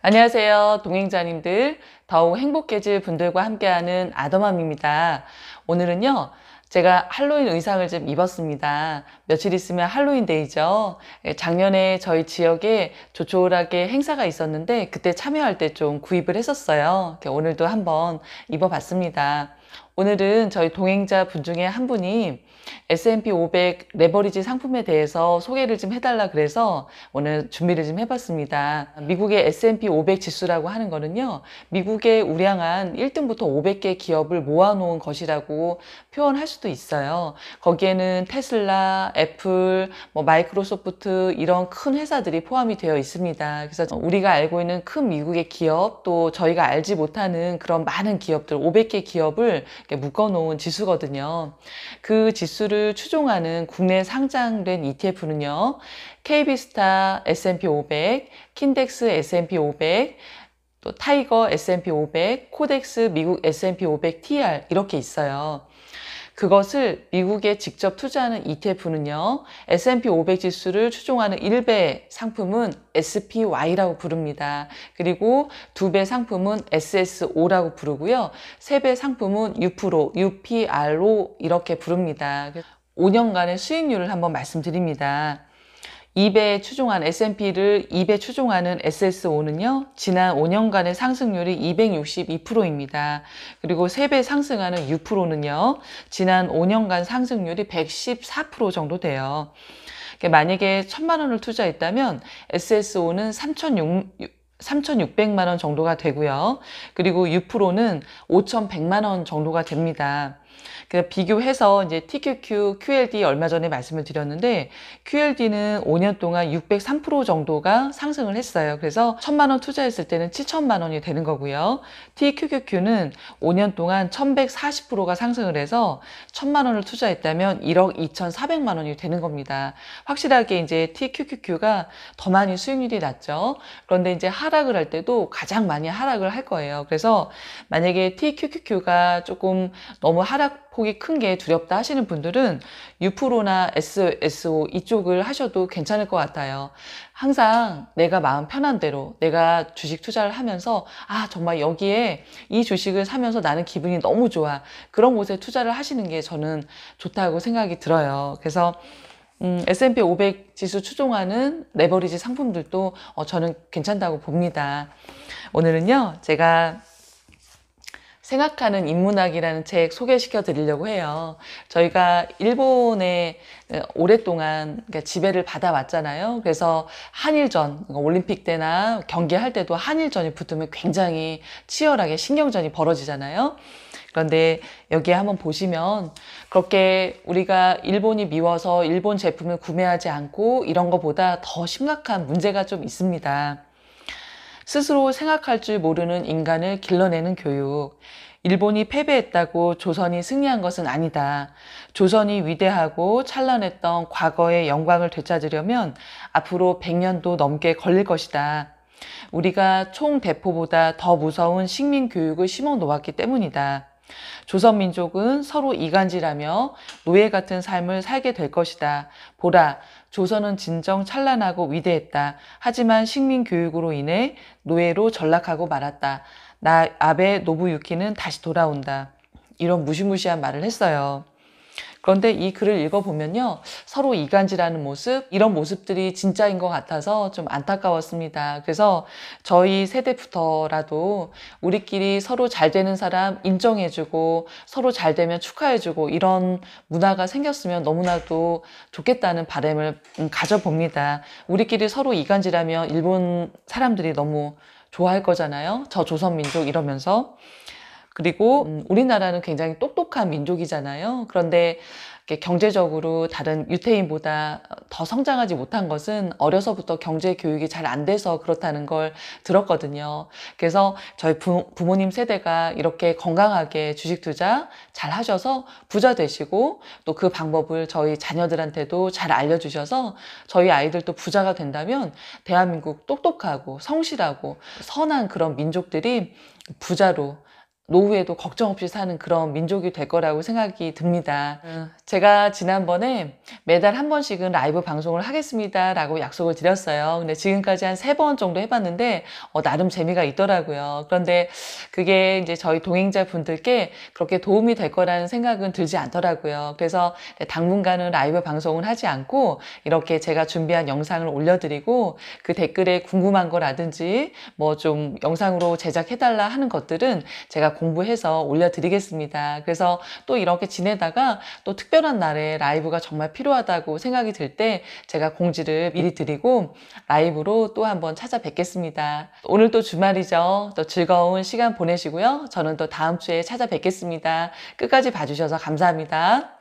안녕하세요. 동행자님들, 더욱 행복해질 분들과 함께하는 아더맘입니다. 오늘은요, 제가 할로윈 의상을 좀 입었습니다. 며칠 있으면 할로윈 데이죠. 예, 작년에 저희 지역에 조촐하게 행사가 있었는데 그때 참여할 때 좀 구입을 했었어요. 오늘도 한번 입어봤습니다. 오늘은 저희 동행자 분 중에 한 분이 S&P 500 레버리지 상품에 대해서 소개를 좀 해달라 그래서 오늘 준비를 좀 해봤습니다. 미국의 S&P 500 지수라고 하는 거는요. 미국의 우량한 1등부터 500개 기업을 모아놓은 것이라고 표현할 수도 있어요. 거기에는 테슬라, 애플, 뭐 마이크로소프트 이런 큰 회사들이 포함이 되어 있습니다. 그래서 우리가 알고 있는 큰 미국의 기업 또 저희가 알지 못하는 그런 많은 기업들 500개 기업을 묶어놓은 지수거든요. 그 지수를 추종하는 국내 상장된 ETF는요. KB스타 S&P 500, 킨덱스 S&P 500, 또 타이거 S&P 500, 코덱스 미국 S&P 500 TR 이렇게 있어요. 그것을 미국에 직접 투자하는 ETF는요. S&P 500 지수를 추종하는 1배 상품은 SPY라고 부릅니다. 그리고 2배 상품은 SSO라고 부르고요. 3배 상품은 UPRO, UPRO 이렇게 부릅니다. 5년간의 수익률을 한번 말씀드립니다. 2배 추종한 S&P를 2배 추종하는 SS5는요. 지난 5년간의 상승률이 262%입니다. 그리고 3배 상승하는 6%는요. 지난 5년간 상승률이 114% 정도 돼요. 만약에 1천만 원을 투자했다면 SS5는 3,600 3,600만 원 정도가 되고요. 그리고 6%는 5,100만 원 정도가 됩니다. 그래서 그러니까 비교해서 이제 TQQ, QLD 얼마 전에 말씀을 드렸는데 QLD는 5년 동안 603% 정도가 상승을 했어요. 그래서 천만 원 투자했을 때는 7천만 원이 되는 거고요. TQQQ는 5년 동안 1140%가 상승을 해서 천만 원을 투자했다면 1억 2,400만 원이 되는 겁니다. 확실하게 이제 TQQQ가 더 많이 수익률이 낮죠. 그런데 이제 하락을 할 때도 가장 많이 하락을 할 거예요. 그래서 만약에 TQQQ가 조금 너무 하락 시가폭이 큰 게 두렵다 하시는 분들은 유프로나 SSO 이쪽을 하셔도 괜찮을 것 같아요. 항상 내가 마음 편한 대로 내가 주식 투자를 하면서 아 정말 여기에 이 주식을 사면서 나는 기분이 너무 좋아 그런 곳에 투자를 하시는 게 저는 좋다고 생각이 들어요. 그래서 음, S&P 500 지수 추종하는 레버리지 상품들도 어, 저는 괜찮다고 봅니다. 오늘은요 제가 생각하는 인문학이라는 책 소개시켜 드리려고 해요. 저희가 일본에 어, 오랫동안 지배를 받아왔잖아요. 그래서 한일전, 그러니까 올림픽 때나 경기할 때도 한일전이 붙으면 굉장히 치열하게 신경전이 벌어지잖아요. 그런데 여기에 한번 보시면 그렇게 우리가 일본이 미워서 일본 제품을 구매하지 않고 이런 것보다 더 심각한 문제가 좀 있습니다. 스스로 생각할 줄 모르는 인간을 길러내는 교육. 일본이 패배했다고 조선이 승리한 것은 아니다. 조선이 위대하고 찬란했던 과거의 영광을 되찾으려면 앞으로 100년도 넘게 걸릴 것이다. 우리가 총대포보다 더 무서운 식민 교육을 심어 놓았기 때문이다. 조선민족은 서로 이간질하며 노예 같은 삶을 살게 될 것이다. 보라, 조선은 진정 찬란하고 위대했다. 하지만 식민 교육으로 인해 노예로 전락하고 말았다. 나 아베 노부유키는 다시 돌아온다. 이런 무시무시한 말을 했어요. 그런데 이 글을 읽어보면요. 서로 이간질하는 모습, 이런 모습들이 진짜인 것 같아서 좀 안타까웠습니다. 그래서 저희 세대부터라도 우리끼리 서로 잘 되는 사람 인정해주고 서로 잘 되면 축하해주고 이런 문화가 생겼으면 너무나도 좋겠다는 바램을 음, 가져봅니다. 우리끼리 서로 이간질하면 일본 사람들이 너무 좋아할 거잖아요. 저 조선민족 이러면서. 그리고 음. 우리나라는 굉장히 똑똑한 민족이잖아요. 그런데 경제적으로 다른 유태인보다 더 성장하지 못한 것은 어려서부터 경제 교육이 잘 안 돼서 그렇다는 걸 들었거든요. 그래서 저희 부, 모님 세대가 이렇게 건강하게 주식 투자 잘 하셔서 부자 되시고 또 그 방법을 저희 자녀들한테도 잘 알려주셔서 저희 아이들도 부자가 된다면 대한민국 똑똑하고 성실하고 선한 그런 민족들이 부자로 노후에도 걱정 없이 사는 그런 민족이 될 거라고 생각이 듭니다. 네. 제가 지난번에 매달 한 번씩은 라이브 방송을 하겠습니다 라고 약속을 드렸어요. 근데 지금까지 한 세 번 정도 해봤는데 어, 나름 재미가 있더라고요. 그런데 그게 이제 저희 동행자 분들께 그렇게 도움이 될 거라는 생각은 들지 않더라고요. 그래서 네, 당분간은 라이브 방송을 하지 않고 이렇게 제가 준비한 영상을 올려드리고 그 댓글에 궁금한 거라든지 뭐 좀 영상으로 제작해달라 하는 것들은 제가 공부해서 올려드리겠습니다. 그래서 또 이렇게 지내다가 또 특별한 날에 라이브가 정말 필요하다고 생각이 들 때 제가 공지를 미리 드리고 라이브로 또 한번 찾아뵙겠습니다. 오늘 또 주말이죠. 또 즐거운 시간 보내시고요. 저는 또 다음 주에 찾아뵙겠습니다. 끝까지 봐주셔서 감사합니다.